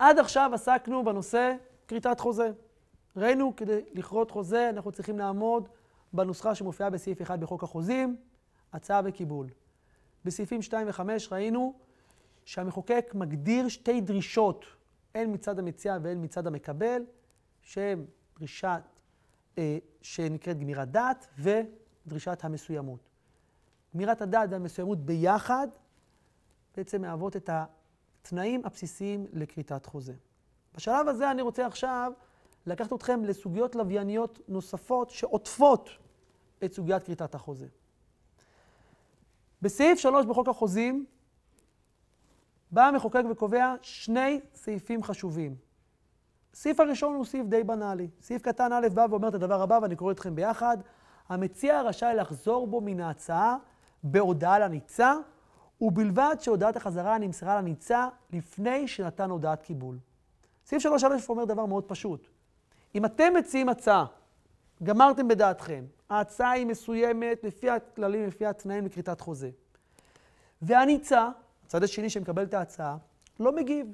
עד עכשיו עסקנו בנושא כריתת חוזה. ראינו, כדי לכרות חוזה, אנחנו צריכים לעמוד בנוסחה שמופיעה בסעיף 1 בחוק החוזים, הצעה וקיבול. בסעיפים 2 ו-5 ראינו שהמחוקק מגדיר שתי דרישות, הן מצד המציע והן מצד המקבל, שהן דרישה אה, שנקראת גמירת דעת ודרישת המסוימות. גמירת הדעת והמסוימות ביחד בעצם מהוות את ה... התנאים הבסיסיים לכריתת חוזה. בשלב הזה אני רוצה עכשיו לקחת אתכם לסוגיות לווייניות נוספות שעוטפות את סוגיית כריתת החוזה. בסעיף 3 בחוק החוזים בא המחוקק וקובע שני סעיפים חשובים. הסעיף הראשון הוא סעיף די בנאלי. סעיף קטן א' בא ואומר את הדבר הבא, ואני קורא אתכם ביחד: המציע רשאי לחזור בו מן ההצעה בהודעה לניצה ובלבד שהודעת החזרה נמסרה לנמצא לפני שנתן הודעת קיבול. סעיף 3א אומר דבר מאוד פשוט. אם אתם מציעים הצעה, גמרתם בדעתכם, ההצעה היא מסוימת לפי הכללים, לפי התנאים לכריתת חוזה, והניצה, הצד השני שמקבל את ההצעה, לא מגיב,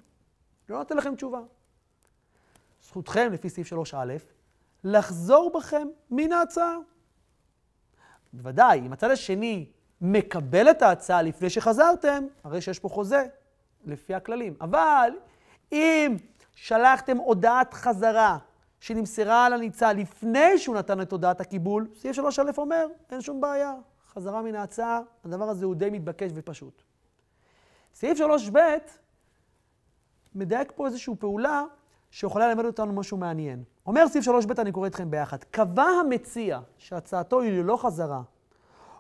לא נותן לכם תשובה. זכותכם, לפי סעיף 3א, לחזור בכם מן ההצעה. בוודאי, אם הצד השני מקבל את ההצעה לפני שחזרתם, הרי שיש פה חוזה, לפי הכללים. אבל אם שלחתם הודעת חזרה שנמסרה על לניצל לפני שהוא נתן את הודעת הקיבול, סעיף 3א אומר, אין שום בעיה, חזרה מן ההצעה, הדבר הזה הוא די מתבקש ופשוט. סעיף 3ב מדייק פה איזושהי פעולה שיכולה ללמד אותנו משהו מעניין. אומר סעיף 3ב, אני קורא אתכם ביחד, קבע המציע שהצעתו היא ללא חזרה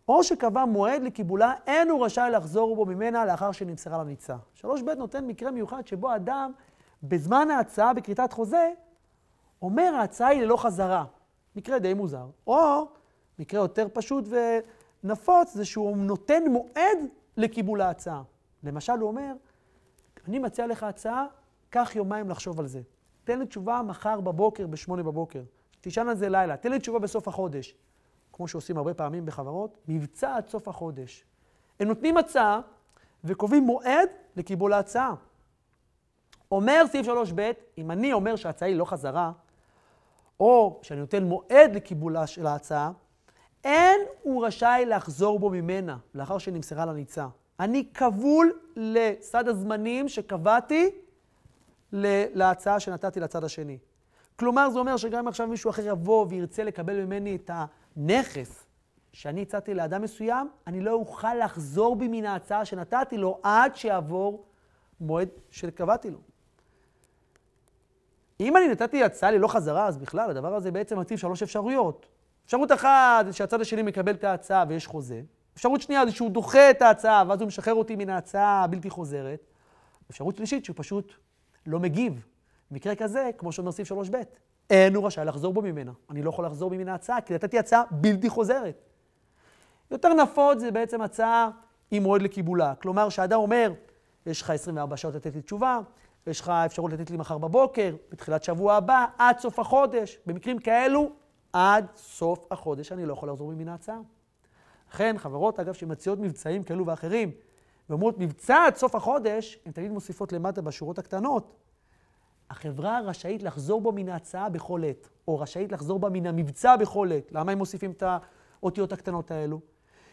או שקבע מועד לקיבולה, אין הוא רשאי לחזור בו ממנה לאחר שנמסרה לניצה. שלוש ב נותן מקרה מיוחד שבו אדם, בזמן ההצעה בכריתת חוזה, אומר ההצעה היא ללא חזרה. מקרה די מוזר. או מקרה יותר פשוט ונפוץ, זה שהוא נותן מועד לקיבול ההצעה. למשל, הוא אומר, אני מציע לך הצעה, קח יומיים לחשוב על זה. תן לי תשובה מחר בבוקר, בשמונה בבוקר. תשען על זה לילה, תן לי תשובה בסוף החודש. כמו שעושים הרבה פעמים בחברות, מבצע עד סוף החודש. הם נותנים הצעה וקובעים מועד לקיבול ההצעה. אומר סעיף 3ב, אם אני אומר שההצעה היא לא חזרה, או שאני נותן מועד לקיבולה של ההצעה, אין הוא רשאי לחזור בו ממנה לאחר שנמסרה לניצה. אני כבול לסד הזמנים שקבעתי להצעה שנתתי לצד השני. כלומר, זה אומר שגם אם עכשיו מישהו אחר יבוא וירצה לקבל ממני את ה... נכס שאני הצעתי לאדם מסוים, אני לא אוכל לחזור בי מן ההצעה שנתתי לו עד שיעבור מועד שקבעתי לו. אם אני נתתי הצעה ללא חזרה, אז בכלל, הדבר הזה בעצם מציב שלוש אפשרויות. אפשרות אחת שהצד השני מקבל את ההצעה ויש חוזה. אפשרות שנייה זה שהוא דוחה את ההצעה ואז הוא משחרר אותי מן ההצעה הבלתי חוזרת. אפשרות שלישית שהוא פשוט לא מגיב. מקרה כזה, כמו שאומר סעיף 3ב, אין הוא רשאי לחזור בו ממנה. אני לא יכול לחזור ממנה הצעה, כי נתתי הצעה בלתי חוזרת. יותר נפוץ זה בעצם הצעה עם מועד לקיבולה. כלומר, שאדם אומר, יש לך 24 שעות לתת לי תשובה, יש לך אפשרות לתת לי מחר בבוקר, בתחילת שבוע הבא, עד סוף החודש. במקרים כאלו, עד סוף החודש אני לא יכול לחזור ממנה הצעה. לכן, חברות, אגב, שמציעות מבצעים כאלו ואחרים, ואומרות, מבצע עד סוף החודש, הן תמיד מוסיפות למטה בשורות הקטנות, החברה רשאית לחזור בו מן ההצעה בכל עת, או רשאית לחזור בה מן המבצע בכל עת. למה הם מוסיפים את האותיות הקטנות האלו?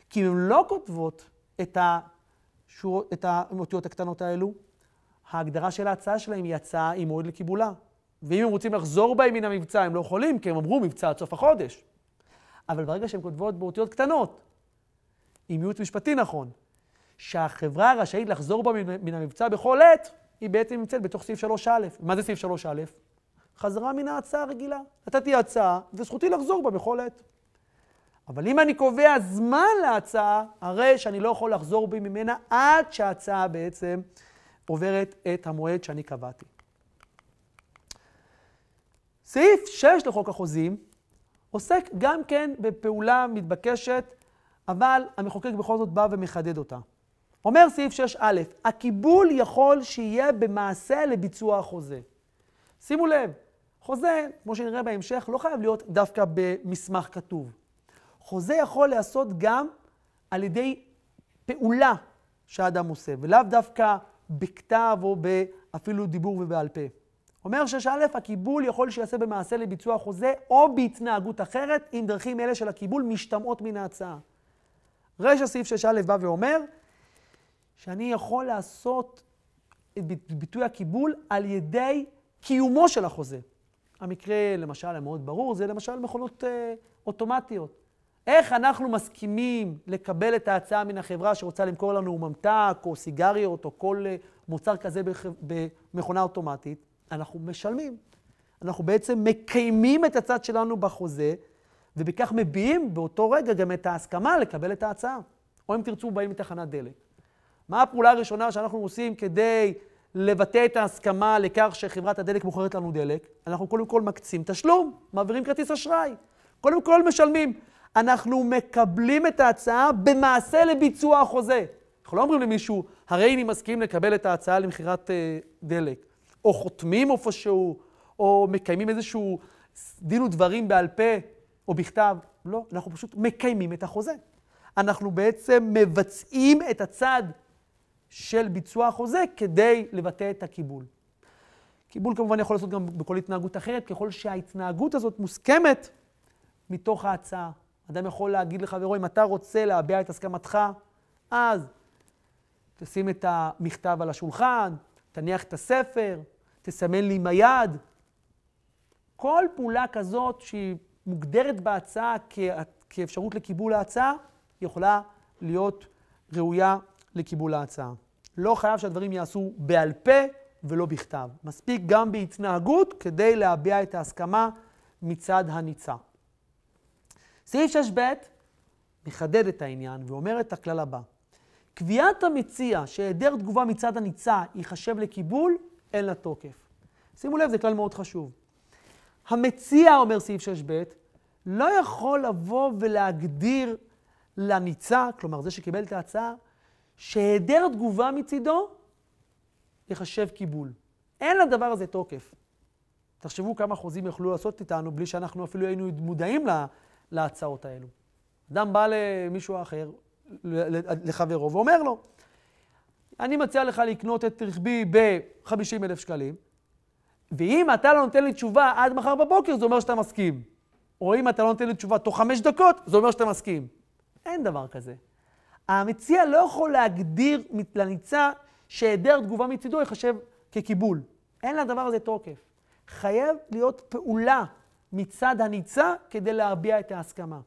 כי אם הן לא כותבות את, השור... את האותיות הקטנות האלו, ההגדרה של ההצעה שלהם היא הצעה עם מועד לקיבולה. ואם הם רוצים לחזור בהם מן המבצע, הם לא יכולים, כי הם אמרו מבצע עד סוף החודש. אבל ברגע שהן כותבות באותיות קטנות, עם ייעוץ משפטי נכון, שהחברה רשאית לחזור בה מן המבצע בכל עת, היא בעצם נמצאת בתוך סעיף 3א. מה זה סעיף 3א? חזרה מן ההצעה הרגילה. נתתי הצעה, וזכותי לחזור בה בכל עת. אבל אם אני קובע זמן להצעה, הרי שאני לא יכול לחזור בי ממנה עד שההצעה בעצם עוברת את המועד שאני קבעתי. סעיף 6 לחוק החוזים עוסק גם כן בפעולה מתבקשת, אבל המחוקק בכל זאת בא ומחדד אותה. אומר סעיף 6א, הקיבול יכול שיהיה במעשה לביצוע החוזה. שימו לב, חוזה, כמו שנראה בהמשך, לא חייב להיות דווקא במסמך כתוב. חוזה יכול להיעשות גם על ידי פעולה שהאדם עושה, ולאו דווקא בכתב או אפילו דיבור ובעל פה. אומר 6א, הקיבול יכול שיעשה במעשה לביצוע חוזה או בהתנהגות אחרת, אם דרכים אלה של הקיבול משתמעות מן ההצעה. רשע סעיף 6א בא ואומר, שאני יכול לעשות את ביטוי הקיבול על ידי קיומו של החוזה. המקרה, למשל, המאוד ברור, זה למשל מכונות אה, אוטומטיות. איך אנחנו מסכימים לקבל את ההצעה מן החברה שרוצה למכור לנו ממתק או סיגריות או כל אה, מוצר כזה במכונה אוטומטית? אנחנו משלמים. אנחנו בעצם מקיימים את הצד שלנו בחוזה, ובכך מביעים באותו רגע גם את ההסכמה לקבל את ההצעה. או אם תרצו, באים מתחנת דלק. מה הפעולה הראשונה שאנחנו עושים כדי לבטא את ההסכמה לכך שחברת הדלק מוכרת לנו דלק? אנחנו קודם כל מקצים תשלום, מעבירים כרטיס אשראי. קודם כל משלמים. אנחנו מקבלים את ההצעה במעשה לביצוע החוזה. אנחנו לא אומרים למישהו, הרי אני מסכים לקבל את ההצעה למכירת אה, דלק. או חותמים איפשהו, או מקיימים איזשהו דין ודברים בעל פה או בכתב. לא, אנחנו פשוט מקיימים את החוזה. אנחנו בעצם מבצעים את הצעד של ביצוע החוזה כדי לבטא את הקיבול. קיבול כמובן יכול לעשות גם בכל התנהגות אחרת, ככל שההתנהגות הזאת מוסכמת מתוך ההצעה. אדם יכול להגיד לחברו, אם אתה רוצה להביע את הסכמתך, אז תשים את המכתב על השולחן, תניח את הספר, תסמן לי עם היד. כל פעולה כזאת שהיא מוגדרת בהצעה כאפשרות לקיבול ההצעה, יכולה להיות ראויה לקיבול ההצעה. לא חייב שהדברים ייעשו בעל פה ולא בכתב. מספיק גם בהתנהגות כדי להביע את ההסכמה מצד הניצע. סעיף 6ב מחדד את העניין ואומר את הכלל הבא: קביעת המציע שהיעדר תגובה מצד הניצה ייחשב לקיבול, אין לה תוקף. שימו לב, זה כלל מאוד חשוב. המציע, אומר סעיף 6ב, לא יכול לבוא ולהגדיר לניצה, כלומר זה שקיבל את ההצעה, שהיעדר תגובה מצידו ייחשב קיבול. אין לדבר הזה תוקף. תחשבו כמה חוזים יוכלו לעשות איתנו בלי שאנחנו אפילו היינו מודעים לה, להצעות האלו. אדם בא למישהו אחר, לחברו, ואומר לו, אני מציע לך לקנות את רכבי ב-50 אלף שקלים, ואם אתה לא נותן לי תשובה עד מחר בבוקר, זה אומר שאתה מסכים. או אם אתה לא נותן לי תשובה תוך חמש דקות, זה אומר שאתה מסכים. אין דבר כזה. המציע לא יכול להגדיר לניצה שהיעדר תגובה מצידו ייחשב כקיבול. אין לדבר הזה תוקף. חייב להיות פעולה מצד הניצה כדי להביע את ההסכמה.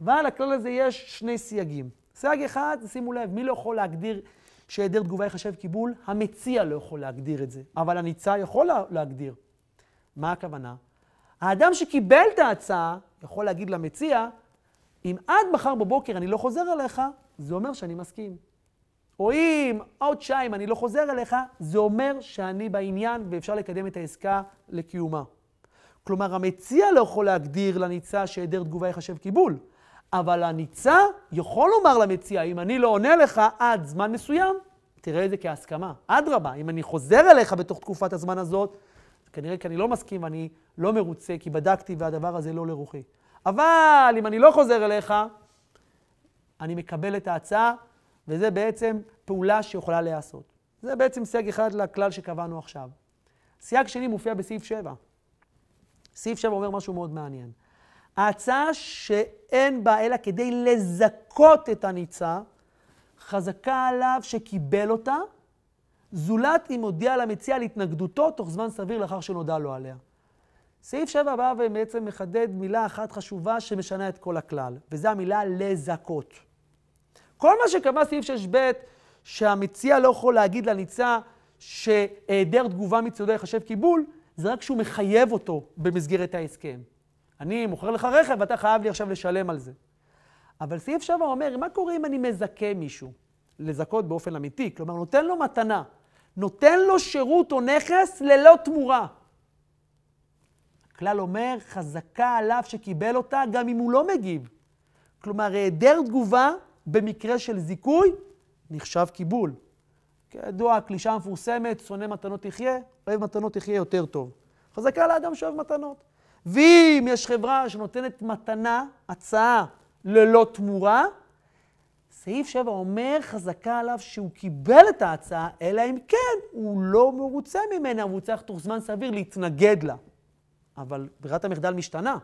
אבל הכלל הזה יש שני סייגים. סייג אחד, שימו לב, מי לא יכול להגדיר שהיעדר תגובה ייחשב קיבול? המציע לא יכול להגדיר את זה, אבל הניצה יכול להגדיר. מה הכוונה? האדם שקיבל את ההצעה יכול להגיד למציע, אם עד מחר בבוקר אני לא חוזר אליך, זה אומר שאני מסכים. או אם עוד שעה אם אני לא חוזר אליך, זה אומר שאני בעניין ואפשר לקדם את העסקה לקיומה. כלומר, המציע לא יכול להגדיר לניצה שהיעדר תגובה ייחשב קיבול, אבל הניצה יכול לומר למציע, אם אני לא עונה לך עד זמן מסוים, תראה את זה כהסכמה. אדרבה, אם אני חוזר אליך בתוך תקופת הזמן הזאת, כנראה כי אני לא מסכים ואני לא מרוצה, כי בדקתי והדבר הזה לא לרוחי. אבל אם אני לא חוזר אליך, אני מקבל את ההצעה, וזה בעצם פעולה שיכולה להיעשות. זה בעצם סייג אחד לכלל שקבענו עכשיו. סייג שני מופיע בסעיף 7. סעיף 7 אומר משהו מאוד מעניין. ההצעה שאין בה אלא כדי לזכות את הניצה, חזקה עליו שקיבל אותה, זולת אם הודיע למציע על התנגדותו תוך זמן סביר לאחר שנודע לו עליה. סעיף 7 בא ובעצם מחדד מילה אחת חשובה שמשנה את כל הכלל, וזו המילה לזכות. כל מה שקבע סעיף 6ב, שהמציע לא יכול להגיד לניצע שהיעדר תגובה מצדו יחשב קיבול, זה רק שהוא מחייב אותו במסגרת ההסכם. אני מוכר לך רכב, ואתה חייב לי עכשיו לשלם על זה. אבל סעיף 7 אומר, מה קורה אם אני מזכה מישהו? לזכות באופן אמיתי, כלומר, נותן לו מתנה, נותן לו שירות או נכס ללא תמורה. הכלל אומר, חזקה עליו שקיבל אותה גם אם הוא לא מגיב. כלומר, היעדר תגובה במקרה של זיכוי נחשב קיבול. כידוע, הקלישה המפורסמת, שונא מתנות יחיה, אוהב מתנות יחיה יותר טוב. חזקה על האדם שאוהב מתנות. ואם יש חברה שנותנת מתנה, הצעה, ללא תמורה, סעיף 7 אומר, חזקה עליו שהוא קיבל את ההצעה, אלא אם כן הוא לא מרוצה ממנה, והוא צריך תוך זמן סביר להתנגד לה. אבל ברירת המחדל משתנה.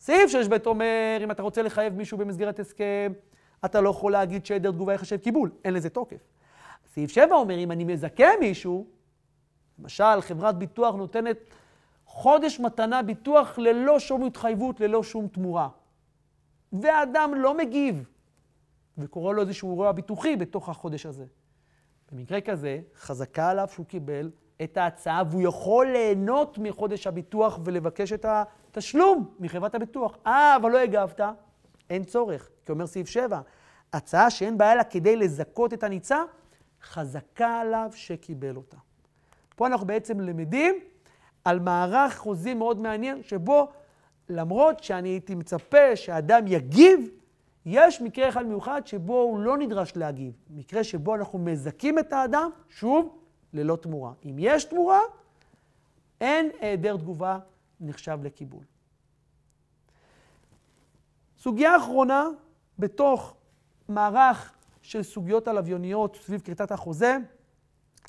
סעיף 6 ב' אומר, אם אתה רוצה לחייב מישהו במסגרת הסכם, אתה לא יכול להגיד שהיעדר תגובה יחשב קיבול, אין לזה תוקף. סעיף 7 אומר, אם אני מזכה מישהו, למשל, חברת ביטוח נותנת חודש מתנה ביטוח ללא שום התחייבות, ללא שום תמורה. והאדם לא מגיב, וקורה לו איזשהו אירוע ביטוחי בתוך החודש הזה. במקרה כזה, חזקה עליו שהוא קיבל את ההצעה, והוא יכול ליהנות מחודש הביטוח ולבקש את התשלום מחברת הביטוח. אה, אבל לא הגבת, אין צורך, כי אומר סעיף 7, הצעה שאין בעיה לה כדי לזכות את הניצה, חזקה עליו שקיבל אותה. פה אנחנו בעצם למדים על מערך חוזים מאוד מעניין, שבו למרות שאני הייתי מצפה שאדם יגיב, יש מקרה אחד מיוחד שבו הוא לא נדרש להגיב. מקרה שבו אנחנו מזכים את האדם, שוב, ללא תמורה. אם יש תמורה, אין היעדר תגובה נחשב לקיבול. סוגיה אחרונה, בתוך מערך של סוגיות הלוויוניות סביב כריתת החוזה,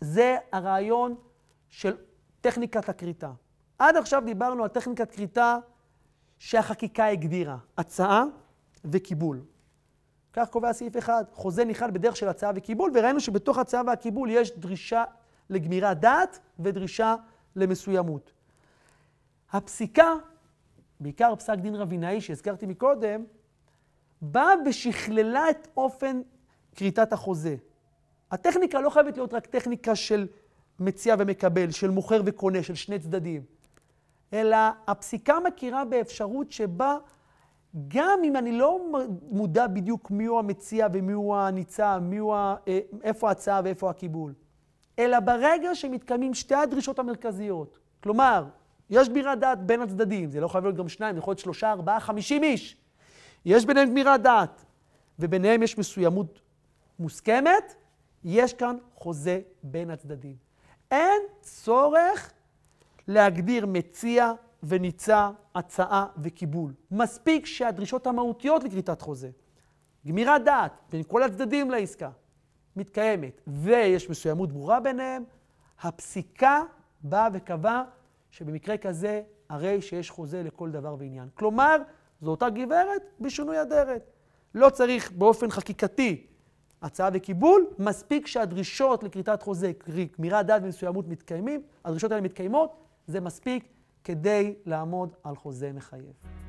זה הרעיון של טכניקת הכריתה. עד עכשיו דיברנו על טכניקת כריתה שהחקיקה הגדירה, הצעה וקיבול. כך קובע סעיף 1, חוזה נכלל בדרך של הצעה וקיבול, וראינו שבתוך הצעה והקיבול יש דרישה לגמירת דעת ודרישה למסוימות. הפסיקה, בעיקר פסק דין רבינאי שהזכרתי מקודם, באה ושכללה את אופן כריתת החוזה. הטכניקה לא חייבת להיות רק טכניקה של מציע ומקבל, של מוכר וקונה, של שני צדדים, אלא הפסיקה מכירה באפשרות שבה גם אם אני לא מודע בדיוק מיהו המציע ומיהו הניצב, מיהו ה... אה, איפה ההצעה ואיפה הקיבול. אלא ברגע שמתקיימים שתי הדרישות המרכזיות. כלומר, יש גמירת דעת בין הצדדים, זה לא חייב להיות גם שניים, יכול להיות שלושה, ארבעה, חמישים איש. יש ביניהם גמירת דעת, וביניהם יש מסוימות מוסכמת, יש כאן חוזה בין הצדדים. אין צורך להגדיר מציע וניצע, הצעה וקיבול. מספיק שהדרישות המהותיות לכריתת חוזה, גמירת דעת בין כל הצדדים לעסקה, מתקיימת ויש מסוימות ברורה ביניהם, הפסיקה באה וקבעה שבמקרה כזה הרי שיש חוזה לכל דבר ועניין. כלומר, זו אותה גברת בשינוי אדרת. לא צריך באופן חקיקתי הצעה וקיבול, מספיק שהדרישות לכריתת חוזה, קרי גמירת דעת ומסוימות מתקיימים, הדרישות האלה מתקיימות, זה מספיק כדי לעמוד על חוזה מחייב.